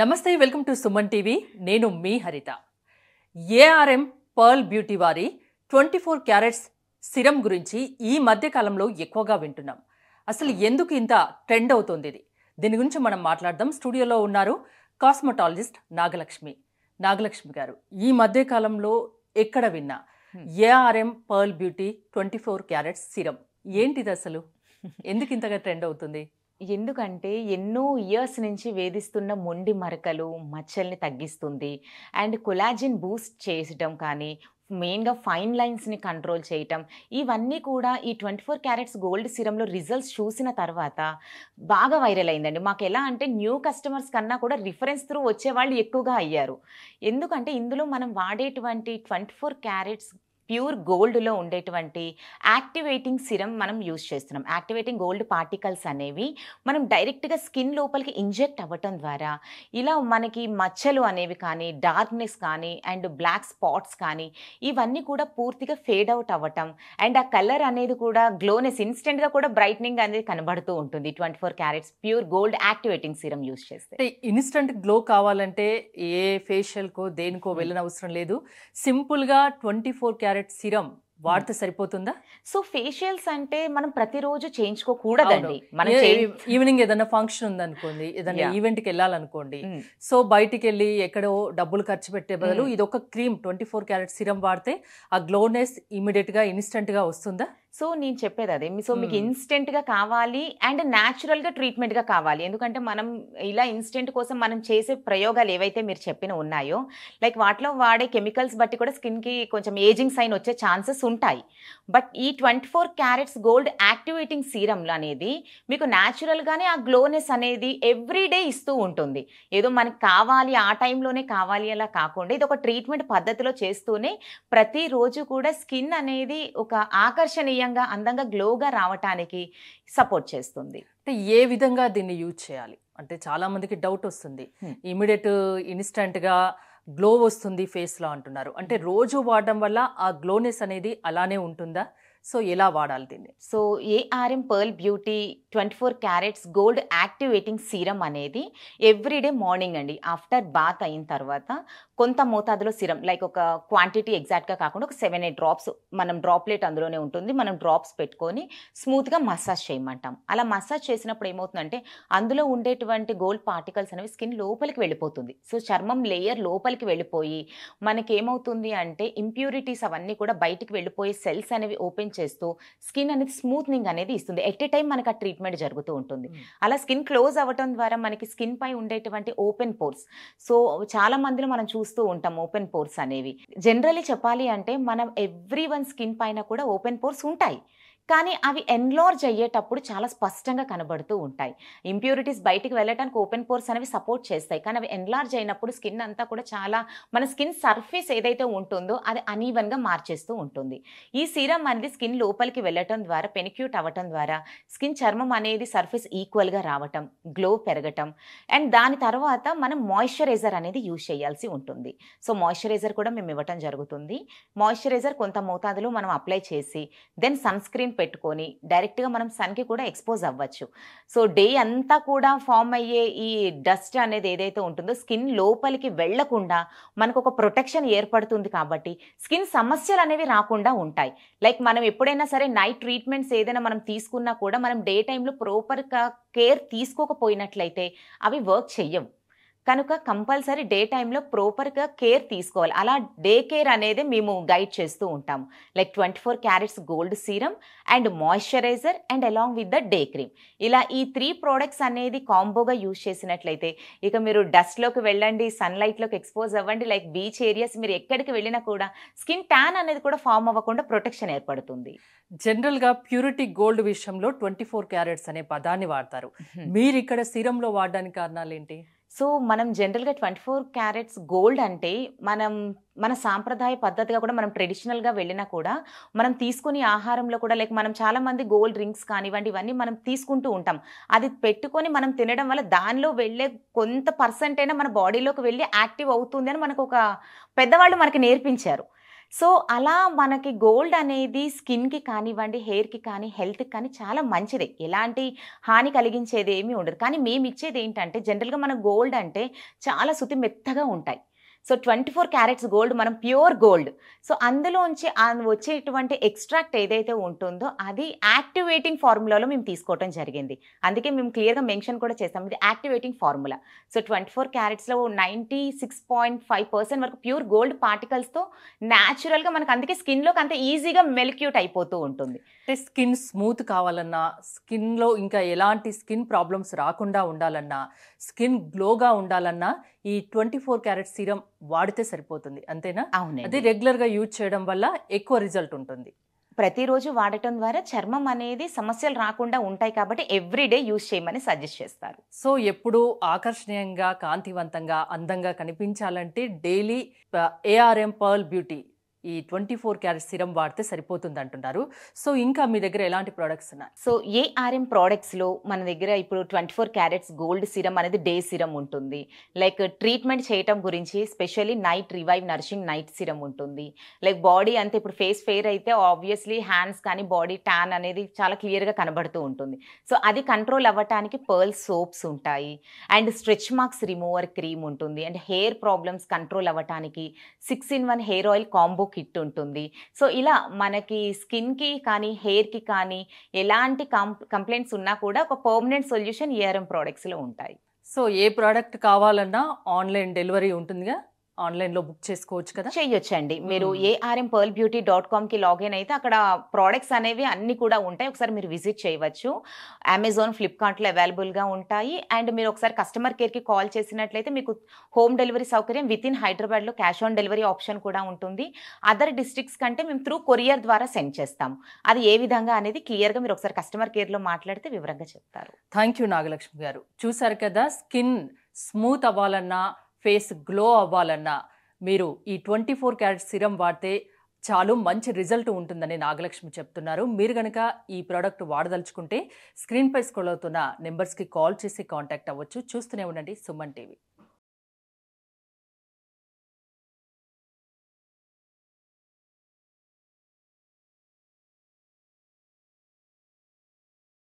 నమస్తే welcome to Suman TV నేను మీ హరిత ఏఆర్ఎం పర్ల్ బ్యూటీ వారి ట్వంటీ ఫోర్ క్యారెట్స్ సిరం గురించి ఈ మధ్య కాలంలో ఎక్కువగా వింటున్నాం అసలు ఎందుకు ఇంత ట్రెండ్ అవుతుంది ఇది దీని గురించి మనం మాట్లాడదాం స్టూడియోలో ఉన్నారు కాస్మటాలజిస్ట్ నాగలక్ష్మి నాగలక్ష్మి గారు ఈ మధ్య కాలంలో ఎక్కడ విన్నా ARM pearl beauty twenty four carats serum ఏంటిది అసలు ఎందుకు ఇంతగా ట్రెండ్ అవుతుంది ఎందుకంటే ఎన్నో ఇయర్స్ నుంచి వేధిస్తున్న మొండి మరకలు మచ్చల్ని తగ్గిస్తుంది అండ్ కొలాజిన్ బూస్ట్ చేసడం కానీ మెయిన్గా ఫైన్ లైన్స్ని కంట్రోల్ చేయటం ఇవన్నీ కూడా ఈ ట్వంటీ ఫోర్ క్యారెట్స్ గోల్డ్ సిరంలో రిజల్ట్స్ చూసిన తర్వాత బాగా వైరల్ అయిందండి మాకు ఎలా అంటే న్యూ కస్టమర్స్ కన్నా కూడా రిఫరెన్స్ త్రూ వచ్చేవాళ్ళు ఎక్కువగా అయ్యారు ఎందుకంటే ఇందులో మనం వాడేటువంటి ట్వంటీ ఫోర్ క్యారెట్స్ ప్యూర్ గోల్డ్లో ఉండేటువంటి యాక్టివేటింగ్ సిరం మనం యూజ్ చేస్తున్నాం యాక్టివేటింగ్ గోల్డ్ పార్టికల్స్ అనేవి మనం డైరెక్ట్గా స్కిన్ లోపలికి ఇంజెక్ట్ అవ్వటం ద్వారా ఇలా మనకి మచ్చలు అనేవి కానీ డార్క్నెస్ కానీ అండ్ బ్లాక్ స్పాట్స్ కానీ ఇవన్నీ కూడా పూర్తిగా ఫేడ్ అవుట్ అవ్వటం అండ్ ఆ కలర్ అనేది కూడా గ్లోనెస్ ఇన్స్టెంట్గా కూడా బ్రైట్నింగ్ అనేది కనబడుతూ ఉంటుంది twenty four carats pure gold activating serum use చేస్తే ఇన్స్టెంట్ గ్లో కావాలంటే ఏ ఫేషియల్కో దేనికో వెళ్ళిన అవసరం లేదు సింపుల్గా twenty four carat carat serum వాడితే hmm. సరిపోతుందా సో ఫేషియల్స్ అంటే మనం ప్రతిరోజు చేయించుకోకూడదండి మన ఈవినింగ్ ఏదైనా ఫంక్షన్ ఉందనుకోండి ఏదైనా ఈవెంట్కి వెళ్ళాలనుకోండి hmm. సో బయటికి వెళ్ళి ఎక్కడో డబ్బులు ఖర్చు పెట్టే బదులు hmm. ఇది ఒక cream twenty four carat serum వాడితే ఆ గ్లోనెస్ ఇమీడియట్ గా ఇన్స్టెంట్ గా వస్తుందా సో నేను చెప్పేది అదే సో మీకు ఇన్స్టెంట్గా కావాలి అండ్ ట్రీట్మెంట్ ట్రీట్మెంట్గా కావాలి ఎందుకంటే మనం ఇలా ఇన్స్టెంట్ కోసం మనం చేసే ప్రయోగాలు ఏవైతే మీరు చెప్పిన ఉన్నాయో లైక్ వాటిలో వాడే కెమికల్స్ బట్టి కూడా స్కిన్కి కొంచెం ఏజింగ్ సైన్ వచ్చే ఛాన్సెస్ ఉంటాయి బట్ ఈ twenty four carats gold activating serum అనేది మీకు న్యాచురల్గానే ఆ గ్లోనెస్ అనేది ఎవ్రీ డే ఇస్తూ ఉంటుంది ఏదో మనకు కావాలి ఆ టైంలోనే కావాలి అలా కాకుండా ఇది ఒక ట్రీట్మెంట్ పద్ధతిలో చేస్తూనే ప్రతిరోజు కూడా స్కిన్ అనేది ఒక ఆకర్షణీయ సౌందర్యంగా అందంగా గ్లోగా రావటానికి సపోర్ట్ చేస్తుంది అంటే ఏ విధంగా దీన్ని యూజ్ చేయాలి అంటే చాలా మందికి డౌట్ వస్తుంది ఇమీడియట్ ఇన్స్టెంట్గా గ్లో వస్తుంది ఫేస్లో అంటున్నారు అంటే రోజు వాడడం వల్ల ఆ గ్లోనెస్ అనేది అలానే ఉంటుందా సో ఎలా వాడాలి దీన్ని so ARM pearl beauty twenty four carats gold activating serum అనేది ఎవ్రీడే మార్నింగ్ అండి ఆఫ్టర్ బాత్ అయిన తర్వాత కొంత మోతాదులో సిరం లైక్ ఒక క్వాంటిటీ ఎగ్జాక్ట్గా కాకుండా ఒక సెవెన్ ఎయిట్ డ్రాప్స్ మనం డ్రాప్లెట్ అందులోనే ఉంటుంది మనం డ్రాప్స్ పెట్టుకొని స్మూత్గా మసాజ్ చేయమంటాం అలా మసాజ్ చేసినప్పుడు ఏమవుతుందంటే అందులో ఉండేటువంటి గోల్డ్ పార్టికల్స్ అనేవి స్కిన్ లోపలికి వెళ్ళిపోతుంది సో చర్మం లేయర్ లోపలికి వెళ్ళిపోయి మనకేమవుతుంది అంటే ఇంప్యూరిటీస్ అవన్నీ కూడా బయటికి వెళ్ళిపోయే సెల్స్ అనేవి ఓపెన్ చేస్తూ స్కిన్ అనేది స్మూత్నింగ్ అనేది ఇస్తుంది ఎట్ ఏ టైం మనకు ఆ ట్రీట్మెంట్ జరుగుతూ ఉంటుంది అలా స్కిన్ క్లోజ్ అవ్వటం ద్వారా మనకి స్కిన్ పై ఉండేటువంటి ఓపెన్ పోర్స్ సో చాలా మందిలో మనం చూస్తూ ఉంటాం ఓపెన్ పోర్స్ అనేవి జనరలీ చెప్పాలి అంటే మనం ఎవ్రీ వన్ స్కిన్ పైన కూడా ఓపెన్ పోర్స్ ఉంటాయి కానీ అవి ఎన్లార్జ్ అయ్యేటప్పుడు చాలా స్పష్టంగా కనబడుతూ ఉంటాయి ఇంప్యూరిటీస్ బయటికి వెళ్ళడానికి ఓపెన్ పోర్స్ అనేవి సపోర్ట్ చేస్తాయి కానీ అవి ఎన్లార్జ్ అయినప్పుడు స్కిన్ అంతా కూడా చాలా మన స్కిన్ సర్ఫేస్ ఏదైతే ఉంటుందో అది అనీవన్గా మార్చేస్తూ ఉంటుంది ఈ సీరం అనేది స్కిన్ లోపలికి వెళ్ళటం ద్వారా పెనిక్యూట్ అవ్వటం ద్వారా స్కిన్ చర్మం అనేది సర్ఫేస్ ఈక్వల్గా రావటం గ్లో పెరగటం అండ్ దాని తర్వాత మనం మాయిశ్చరైజర్ అనేది యూజ్ చేయాల్సి ఉంటుంది సో మాయిశ్చరైజర్ కూడా మేము ఇవ్వటం జరుగుతుంది మాయిశ్చరైజర్ కొంత మోతాదులో మనం అప్లై చేసి దెన్ సన్ స్క్రీన్ పెట్టుకొని డైరెక్ట్గా మనం సన్కి కూడా ఎక్స్పోజ్ అవ్వచ్చు సో డే అంతా కూడా ఫామ్ అయ్యే ఈ డస్ట్ అనేది ఏదైతే ఉంటుందో స్కిన్ లోపలికి వెళ్లకుండా మనకు ఒక ప్రొటెక్షన్ ఏర్పడుతుంది కాబట్టి స్కిన్ సమస్యలు అనేవి రాకుండా ఉంటాయి లైక్ మనం ఎప్పుడైనా సరే నైట్ ట్రీట్మెంట్స్ ఏదైనా మనం తీసుకున్నా కూడా మనం డే టైంలో ప్రోపర్గా కేర్ తీసుకోకపోయినట్లయితే అవి వర్క్ చెయ్యవు కనుక కంపల్సరీ డే టైంలో ప్రోపర్గా కేర్ తీసుకోవాలి అలా డే కేర్ అనేది మేము గైడ్ చేస్తూ ఉంటాము like twenty four carats gold serum and moisturiser and along with the day cream ఇలా ఈ త్రీ ప్రోడక్ట్స్ అనేది కాంబోగా యూజ్ చేసినట్లయితే ఇక మీరు డస్ట్లోకి వెళ్ళండి సన్లైట్లోకి ఎక్స్పోజ్ అవ్వండి లైక్ బీచ్ ఏరియాస్ మీరు ఎక్కడికి వెళ్ళినా కూడా స్కిన్ ట్యాన్ అనేది కూడా ఫామ్ అవ్వకుండా ప్రొటెక్షన్ ఏర్పడుతుంది జనరల్గా ప్యూరిటీ గోల్డ్ విషయంలో ట్వంటీ ఫోర్ క్యారెట్స్ అనే పదాన్ని వాడతారు మీరు ఇక్కడ సీరంలో వాడడానికి కారణాలు ఏంటి సో మనం జనరల్గా ట్వంటీ ఫోర్ క్యారెట్స్ గోల్డ్ అంటే మనం మన సాంప్రదాయ పద్ధతిగా కూడా మనం ట్రెడిషనల్గా వెళ్ళినా కూడా మనం తీసుకునే ఆహారంలో కూడా లైక్ మనం చాలామంది గోల్డ్ డ్రింక్స్ కానివ్వండి ఇవన్నీ మనం తీసుకుంటూ ఉంటాం అది పెట్టుకొని మనం తినడం వల్ల దానిలో వెళ్ళే కొంత పర్సెంట్ అయినా మన బాడీలోకి వెళ్ళి యాక్టివ్ అవుతుంది అని మనకు ఒక పెద్దవాళ్ళు మనకి నేర్పించారు సో అలా మనకి గోల్డ్ అనేది స్కిన్కి కానివ్వండి హెయిర్కి కానీ హెల్త్కి కానీ చాలా మంచిది ఎలాంటి హాని కలిగించేది ఏమీ ఉండదు కానీ మేము ఇచ్చేది ఏంటంటే జనరల్గా మన గోల్డ్ అంటే చాలా శుతి మెత్తగా ఉంటాయి so twenty four carats gold మనం ప్యూర్ గోల్డ్ సో అందులోంచి వచ్చేటువంటి ఎక్స్ట్రాక్ట్ ఏదైతే ఉంటుందో అది యాక్టివేటింగ్ ఫార్ములాలో మేము తీసుకోవడం జరిగింది అందుకే మేము క్లియర్గా మెన్షన్ కూడా చేస్తాం ఇది activating formula so twenty four క్యారెట్స్లో ninety six point five percent వరకు ప్యూర్ గోల్డ్ పార్టికల్స్తో న్యాచురల్గా మనకు అందుకే స్కిన్లోకి అంత ఈజీగా మెలిక్యూట్ అయిపోతూ ఉంటుంది అంటే స్కిన్ స్మూత్ కావాలన్నా స్కిన్లో ఇంకా ఎలాంటి స్కిన్ ప్రాబ్లమ్స్ రాకుండా ఉండాలన్నా స్కిన్ గ్లోగా ఉండాలన్నా ఈ ట్వంటీ ఫోర్ క్యారెట్ సీరం వాడితే సరిపోతుంది అంతేనా అవును అది గా యూజ్ చేయడం వల్ల ఎక్కువ రిజల్ట్ ఉంటుంది ప్రతిరోజు వాడటం ద్వారా చర్మం అనేది సమస్యలు రాకుండా ఉంటాయి కాబట్టి ఎవ్రీడే యూజ్ చేయమని సజెస్ట్ చేస్తారు సో ఎప్పుడు ఆకర్షణీయంగా కాంతివంతంగా అందంగా కనిపించాలంటే డైలీ ఏఆర్ఎం పర్ల్ బ్యూటీ ఈ ట్వంటీ ఫోర్ క్యారెట్ సిరం వాడితే సరిపోతుంది అంటున్నారు సో ఇంకా మీ దగ్గర ఎలాంటి ప్రోడక్ట్స్ ఉన్నాయి సో ఏఆర్ఎం ప్రోడక్ట్స్లో మన దగ్గర ఇప్పుడు twenty four carats gold serum అనేది డే సిరం ఉంటుంది లైక్ ట్రీట్మెంట్ చేయటం గురించి specially night revive nursing night serum ఉంటుంది లైక్ బాడీ అంతే ఇప్పుడు ఫేస్ ఫెయిర్ అయితే ఆబ్వియస్లీ హ్యాండ్స్ కానీ బాడీ ట్యాన్ అనేది చాలా క్లియర్గా కనబడుతూ ఉంటుంది సో అది కంట్రోల్ అవ్వటానికి పర్ల్ సోప్స్ ఉంటాయి and stretch marks remover cream ఉంటుంది అండ్ హెయిర్ ప్రాబ్లమ్స్ కంట్రోల్ అవ్వటానికి six in one hair oil combo hit ఉంటుంది సో ఇలా మనకి స్కిన్కి కానీ హెయిర్కి కానీ ఎలాంటి కంప్లైంట్స్ ఉన్నా కూడా ఒక పర్మనెంట్ సొల్యూషన్ ఈఆర్ఎం ప్రోడక్ట్స్లో ఉంటాయి సో ఏ ప్రోడక్ట్ కావాలన్నా ఆన్లైన్ డెలివరీ ఉంటుందిగా ఆన్లైన్లో బుక్ చేసుకోవచ్చు కదా అండి మీరు ఏఆర్ఎం పర్ల్ బ్యూటీ డాట్ కామ్కి లాగిన్ అయితే అక్కడ ప్రోడక్ట్స్ అనేవి అన్ని కూడా ఉంటాయి ఒకసారి మీరు విజిట్ చేయవచ్చు అమెజాన్ ఫ్లిప్కార్ట్లో అవైలబుల్గా ఉంటాయి అండ్ మీరు ఒకసారి కస్టమర్ కేర్కి కాల్ చేసినట్లయితే మీకు హోమ్ డెలివరీ సౌకర్యం విత్ ఇన్ హైదరాబాద్లో క్యాష్ ఆన్ డెలివరీ ఆప్షన్ కూడా ఉంటుంది అదర్ డిస్ట్రిక్ట్స్ కంటే మేము త్రూ కొరియర్ ద్వారా సెండ్ చేస్తాం అది ఏ విధంగా అనేది క్లియర్గా మీరు ఒకసారి కస్టమర్ కేర్లో మాట్లాడితే వివరంగా చెప్తారు థ్యాంక్ యూ నాగలక్ష్మి గారు చూసారు కదా స్కిన్ స్మూత్ అవ్వాలన్నా ఫేస్ గ్లో అవ్వాలన్నా మీరు ఈ ట్వంటీ ఫోర్ క్యారెట్ సిరం వాడితే చాలు మంచి రిజల్ట్ ఉంటుందని నాగలక్ష్మి చెప్తున్నారు మీరు కనుక ఈ ప్రోడక్ట్ వాడదలుచుకుంటే స్క్రీన్పై స్క్రోల్ అవుతున్న నెంబర్స్కి కాల్ చేసి కాంటాక్ట్ అవ్వచ్చు చూస్తూనే ఉండండి సుమన్ టీవీ